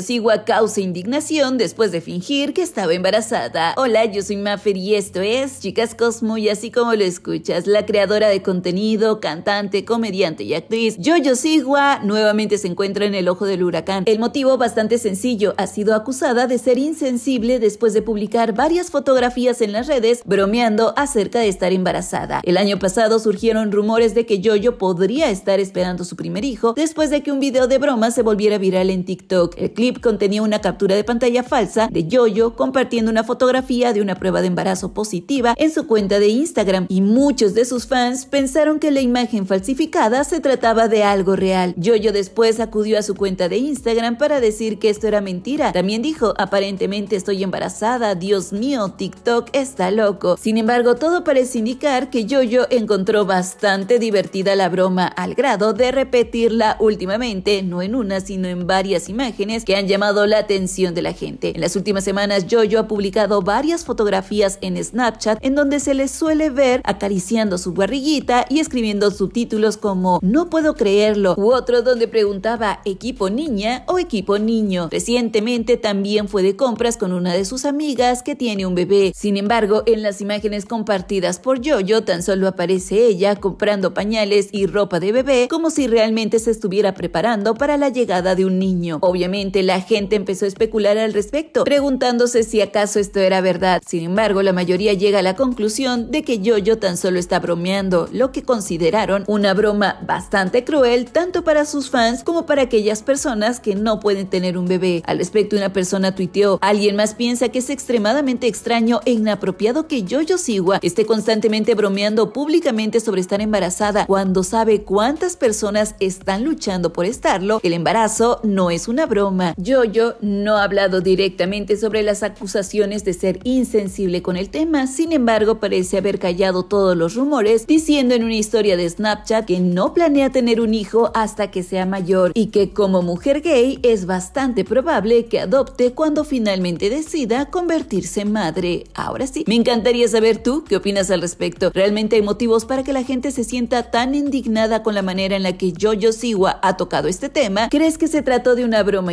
Sigua causa e indignación después de fingir que estaba embarazada. Hola, yo soy Maffer y esto es Chicas Cosmo y así como lo escuchas, la creadora de contenido, cantante, comediante y actriz, Sigua nuevamente se encuentra en el ojo del huracán. El motivo bastante sencillo, ha sido acusada de ser insensible después de publicar varias fotografías en las redes bromeando acerca de estar embarazada. El año pasado surgieron rumores de que Yoyo podría estar esperando su primer hijo después de que un video de broma se volviera viral en TikTok. El clip contenía una captura de pantalla falsa de Yoyo compartiendo una fotografía de una prueba de embarazo positiva en su cuenta de Instagram y muchos de sus fans pensaron que la imagen falsificada se trataba de algo real. Yoyo después acudió a su cuenta de Instagram para decir que esto era mentira. También dijo, aparentemente estoy embarazada, Dios mío, TikTok está loco. Sin embargo, todo parece indicar que Yoyo encontró bastante divertida la broma al grado de repetirla últimamente, no en una, sino en varias imágenes que han llamado la atención de la gente. En las últimas semanas, Jojo ha publicado varias fotografías en Snapchat en donde se le suele ver acariciando su barriguita y escribiendo subtítulos como No puedo creerlo u otro donde preguntaba equipo niña o equipo niño. Recientemente también fue de compras con una de sus amigas que tiene un bebé. Sin embargo, en las imágenes compartidas por Jojo tan solo aparece ella comprando pañales y ropa de bebé como si realmente se estuviera preparando para la llegada de un niño. Obviamente, la gente empezó a especular al respecto, preguntándose si acaso esto era verdad. Sin embargo, la mayoría llega a la conclusión de que Jojo tan solo está bromeando, lo que consideraron una broma bastante cruel tanto para sus fans como para aquellas personas que no pueden tener un bebé. Al respecto, una persona tuiteó, alguien más piensa que es extremadamente extraño e inapropiado que Jojo Siwa esté constantemente bromeando públicamente sobre estar embarazada cuando sabe cuántas personas están luchando por estarlo. El embarazo no es una broma yo yo no ha hablado directamente sobre las acusaciones de ser insensible con el tema, sin embargo parece haber callado todos los rumores, diciendo en una historia de Snapchat que no planea tener un hijo hasta que sea mayor y que como mujer gay es bastante probable que adopte cuando finalmente decida convertirse en madre. Ahora sí, me encantaría saber tú qué opinas al respecto. ¿Realmente hay motivos para que la gente se sienta tan indignada con la manera en la que Jojo Siwa ha tocado este tema? ¿Crees que se trató de una broma